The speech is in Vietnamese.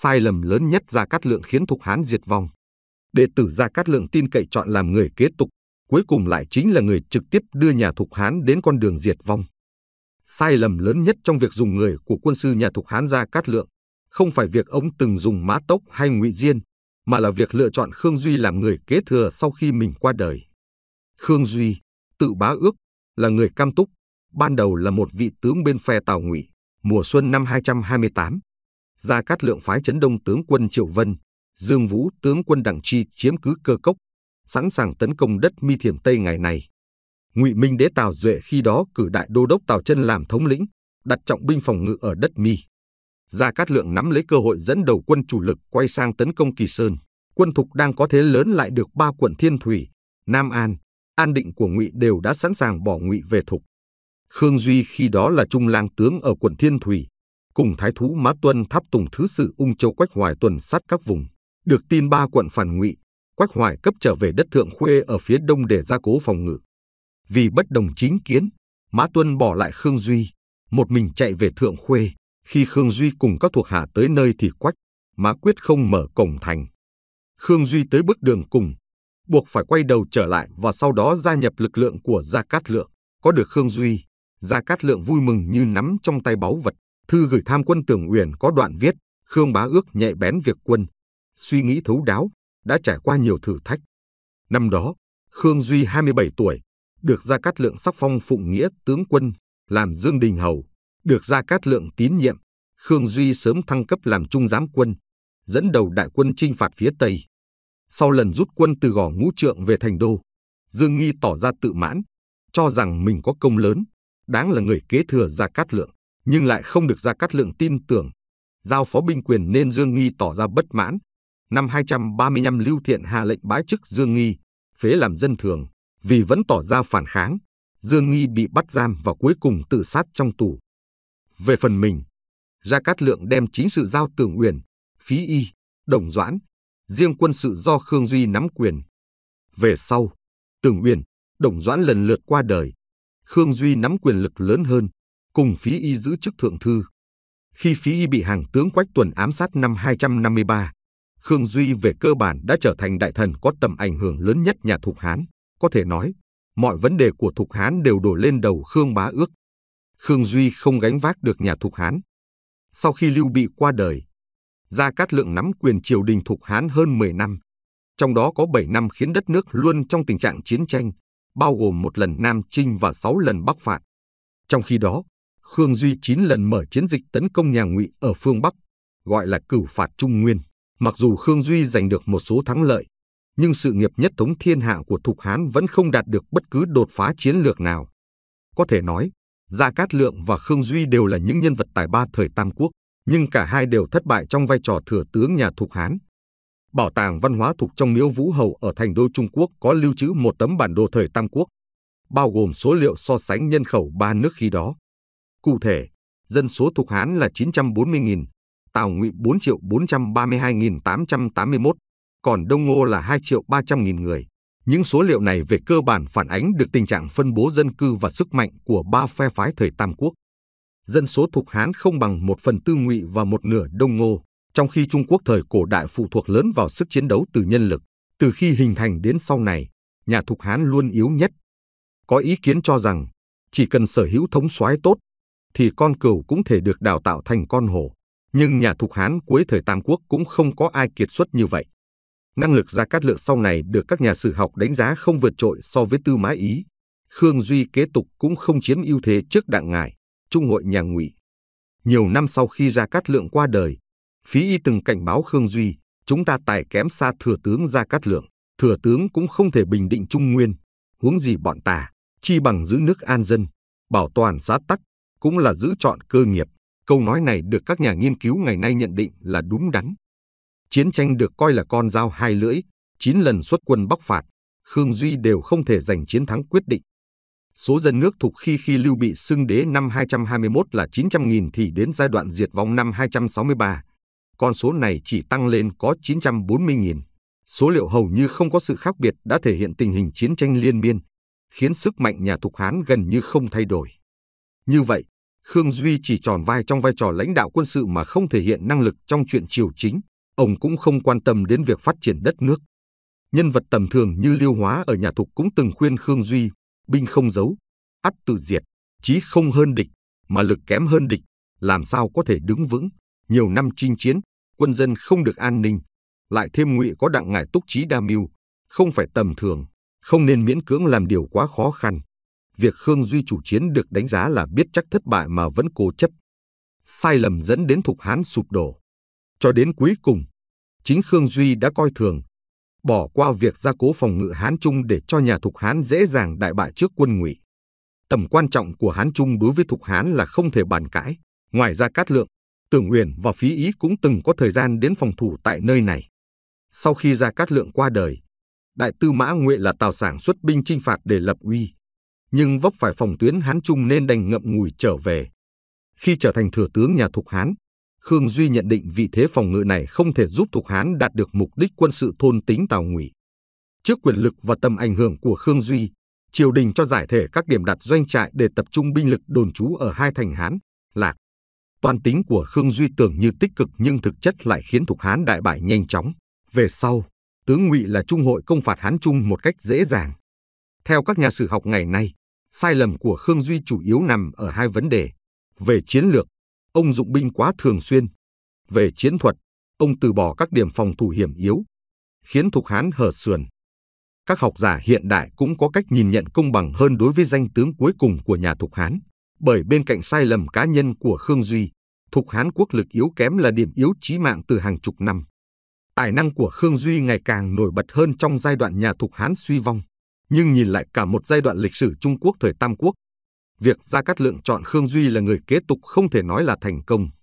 sai lầm lớn nhất Gia Cát Lượng khiến Thục Hán diệt vong. Đệ tử Gia Cát Lượng tin cậy chọn làm người kế tục, cuối cùng lại chính là người trực tiếp đưa nhà Thục Hán đến con đường diệt vong. Sai lầm lớn nhất trong việc dùng người của quân sư nhà Thục Hán Gia Cát Lượng không phải việc ông từng dùng mã tốc hay ngụy diên, mà là việc lựa chọn Khương Duy làm người kế thừa sau khi mình qua đời. Khương Duy, tự bá ước, là người cam túc, ban đầu là một vị tướng bên phe Tào Ngụy, mùa xuân năm 228, Gia Cát Lượng phái chấn đông tướng quân Triệu Vân, Dương Vũ tướng quân đặng Chi chiếm cứ cơ cốc, sẵn sàng tấn công đất Mi Thiểm Tây ngày này. Ngụy Minh đế Tào Duệ khi đó cử đại đô đốc Tào Chân làm thống lĩnh, đặt trọng binh phòng ngự ở đất Mi. Gia Cát Lượng nắm lấy cơ hội dẫn đầu quân chủ lực quay sang tấn công Kỳ Sơn. Quân thục đang có thế lớn lại được ba quận Thiên Thủy, Nam An, An Định của Ngụy đều đã sẵn sàng bỏ Ngụy về thục. Khương Duy khi đó là trung lang tướng ở quận Thiên Thủy, cùng thái thú Mã Tuân tháp tùng thứ sử Ung Châu Quách Hoài tuần sát các vùng. Được tin ba quận phản ngụy, Quách Hoài cấp trở về đất Thượng Khuê ở phía đông để gia cố phòng ngự. Vì bất đồng chính kiến, Mã Tuân bỏ lại Khương Duy, một mình chạy về Thượng Khuê. Khi Khương Duy cùng các thuộc hạ tới nơi thì Quách, Mã Quyết không mở cổng thành. Khương Duy tới bước đường cùng, buộc phải quay đầu trở lại và sau đó gia nhập lực lượng của Gia Cát Lượng. Có được Khương Duy, Gia Cát Lượng vui mừng như nắm trong tay báu vật. Thư gửi tham quân Tưởng Uyển có đoạn viết, Khương Bá ước nhạy bén việc quân, suy nghĩ thấu đáo, đã trải qua nhiều thử thách. Năm đó, Khương Duy 27 tuổi, được Gia Cát Lượng sắc phong phụng nghĩa tướng quân, làm Dương Đình Hầu, được Gia Cát Lượng tín nhiệm, Khương Duy sớm thăng cấp làm trung giám quân, dẫn đầu đại quân chinh phạt phía Tây. Sau lần rút quân từ gò ngũ trượng về thành đô, Dương Nghi tỏ ra tự mãn, cho rằng mình có công lớn, đáng là người kế thừa Gia Cát Lượng nhưng lại không được Gia Cát Lượng tin tưởng, giao phó binh quyền nên Dương Nghi tỏ ra bất mãn. Năm 235 Lưu Thiện hạ lệnh bãi chức Dương Nghi, phế làm dân thường, vì vẫn tỏ ra phản kháng. Dương Nghi bị bắt giam và cuối cùng tự sát trong tù. Về phần mình, Gia Cát Lượng đem chính sự giao tưởng uyển, phí y, đồng doãn, riêng quân sự do Khương Duy nắm quyền. Về sau, Tưởng Uyển, Đồng Doãn lần lượt qua đời. Khương Duy nắm quyền lực lớn hơn, cùng phí y giữ chức thượng thư. Khi phí y bị hàng tướng Quách Tuần ám sát năm 253, Khương Duy về cơ bản đã trở thành đại thần có tầm ảnh hưởng lớn nhất nhà Thục Hán. Có thể nói, mọi vấn đề của Thục Hán đều đổ lên đầu Khương Bá Ước. Khương Duy không gánh vác được nhà Thục Hán. Sau khi Lưu Bị qua đời, Gia Cát Lượng nắm quyền triều đình Thục Hán hơn 10 năm, trong đó có 7 năm khiến đất nước luôn trong tình trạng chiến tranh, bao gồm một lần Nam Trinh và 6 lần Bắc Phạt. Trong khi đó, Khương Duy 9 lần mở chiến dịch tấn công nhà Ngụy ở phương Bắc, gọi là cửu phạt Trung Nguyên. Mặc dù Khương Duy giành được một số thắng lợi, nhưng sự nghiệp nhất thống thiên hạ của Thục Hán vẫn không đạt được bất cứ đột phá chiến lược nào. Có thể nói, Gia Cát Lượng và Khương Duy đều là những nhân vật tài ba thời Tam Quốc, nhưng cả hai đều thất bại trong vai trò thừa tướng nhà Thục Hán. Bảo tàng văn hóa thuộc trong miếu Vũ Hầu ở thành đô Trung Quốc có lưu trữ một tấm bản đồ thời Tam Quốc, bao gồm số liệu so sánh nhân khẩu ba nước khi đó. Cụ thể, dân số thuộc Hán là 940.000, Tào Ngụy 4 triệu 432.881, còn Đông Ngô là 2 triệu 300.000 người. Những số liệu này về cơ bản phản ánh được tình trạng phân bố dân cư và sức mạnh của ba phe phái thời Tam Quốc. Dân số thuộc Hán không bằng một phần tư Ngụy và một nửa Đông Ngô, trong khi Trung Quốc thời cổ đại phụ thuộc lớn vào sức chiến đấu từ nhân lực. Từ khi hình thành đến sau này, nhà thuộc Hán luôn yếu nhất. Có ý kiến cho rằng, chỉ cần sở hữu thống soái tốt, thì con cừu cũng thể được đào tạo thành con hổ. Nhưng nhà thục Hán cuối thời Tam Quốc cũng không có ai kiệt xuất như vậy. Năng lực Gia Cát Lượng sau này được các nhà sử học đánh giá không vượt trội so với Tư Mã Ý. Khương Duy kế tục cũng không chiếm ưu thế trước đặng ngài trung hội nhà ngụy. Nhiều năm sau khi Gia Cát Lượng qua đời, Phí Y từng cảnh báo Khương Duy, chúng ta tài kém xa thừa tướng Gia Cát Lượng, thừa tướng cũng không thể bình định Trung Nguyên, huống gì bọn ta, chi bằng giữ nước an dân, bảo toàn xã tắc cũng là giữ chọn cơ nghiệp. Câu nói này được các nhà nghiên cứu ngày nay nhận định là đúng đắn. Chiến tranh được coi là con dao hai lưỡi, 9 lần xuất quân bóc phạt, Khương Duy đều không thể giành chiến thắng quyết định. Số dân nước thuộc khi khi Lưu Bị xưng đế năm 221 là 900.000 thì đến giai đoạn diệt vong năm 263, con số này chỉ tăng lên có 940.000. Số liệu hầu như không có sự khác biệt đã thể hiện tình hình chiến tranh liên miên, khiến sức mạnh nhà Thục Hán gần như không thay đổi. Như vậy, Khương Duy chỉ tròn vai trong vai trò lãnh đạo quân sự mà không thể hiện năng lực trong chuyện triều chính, ông cũng không quan tâm đến việc phát triển đất nước. Nhân vật tầm thường như Liêu Hóa ở nhà Thục cũng từng khuyên Khương Duy, binh không giấu, ắt tự diệt, chí không hơn địch, mà lực kém hơn địch, làm sao có thể đứng vững. Nhiều năm chinh chiến, quân dân không được an ninh, lại thêm ngụy có đặng ngải túc trí đa mưu, không phải tầm thường, không nên miễn cưỡng làm điều quá khó khăn việc Khương Duy chủ chiến được đánh giá là biết chắc thất bại mà vẫn cố chấp. Sai lầm dẫn đến Thục Hán sụp đổ. Cho đến cuối cùng, chính Khương Duy đã coi thường, bỏ qua việc gia cố phòng ngự Hán Trung để cho nhà Thục Hán dễ dàng đại bại trước quân ngụy. Tầm quan trọng của Hán Trung đối với Thục Hán là không thể bàn cãi. Ngoài ra Cát Lượng, Tưởng Uyển và Phí Ý cũng từng có thời gian đến phòng thủ tại nơi này. Sau khi Gia Cát Lượng qua đời, Đại tư Mã Nguyện là Tào Sảng xuất binh chinh phạt để lập uy nhưng vấp phải phòng tuyến Hán Trung nên đành ngậm ngùi trở về. Khi trở thành thừa tướng nhà Thục Hán, Khương Duy nhận định vị thế phòng ngự này không thể giúp Thục Hán đạt được mục đích quân sự thôn tính Tào Ngụy. Trước quyền lực và tầm ảnh hưởng của Khương Duy, triều đình cho giải thể các điểm đặt doanh trại để tập trung binh lực đồn trú ở hai thành Hán, Lạc. Toàn tính của Khương Duy tưởng như tích cực nhưng thực chất lại khiến Thục Hán đại bại nhanh chóng. Về sau, tướng Ngụy là trung hội công phạt Hán Trung một cách dễ dàng. Theo các nhà sử học ngày nay, sai lầm của Khương Duy chủ yếu nằm ở hai vấn đề. Về chiến lược, ông dụng binh quá thường xuyên. Về chiến thuật, ông từ bỏ các điểm phòng thủ hiểm yếu, khiến Thục Hán hở sườn. Các học giả hiện đại cũng có cách nhìn nhận công bằng hơn đối với danh tướng cuối cùng của nhà Thục Hán, bởi bên cạnh sai lầm cá nhân của Khương Duy, Thục Hán quốc lực yếu kém là điểm yếu chí mạng từ hàng chục năm. Tài năng của Khương Duy ngày càng nổi bật hơn trong giai đoạn nhà Thục Hán suy vong nhưng nhìn lại cả một giai đoạn lịch sử Trung Quốc thời Tam Quốc, việc Gia Cát Lượng chọn Khương Duy là người kế tục không thể nói là thành công.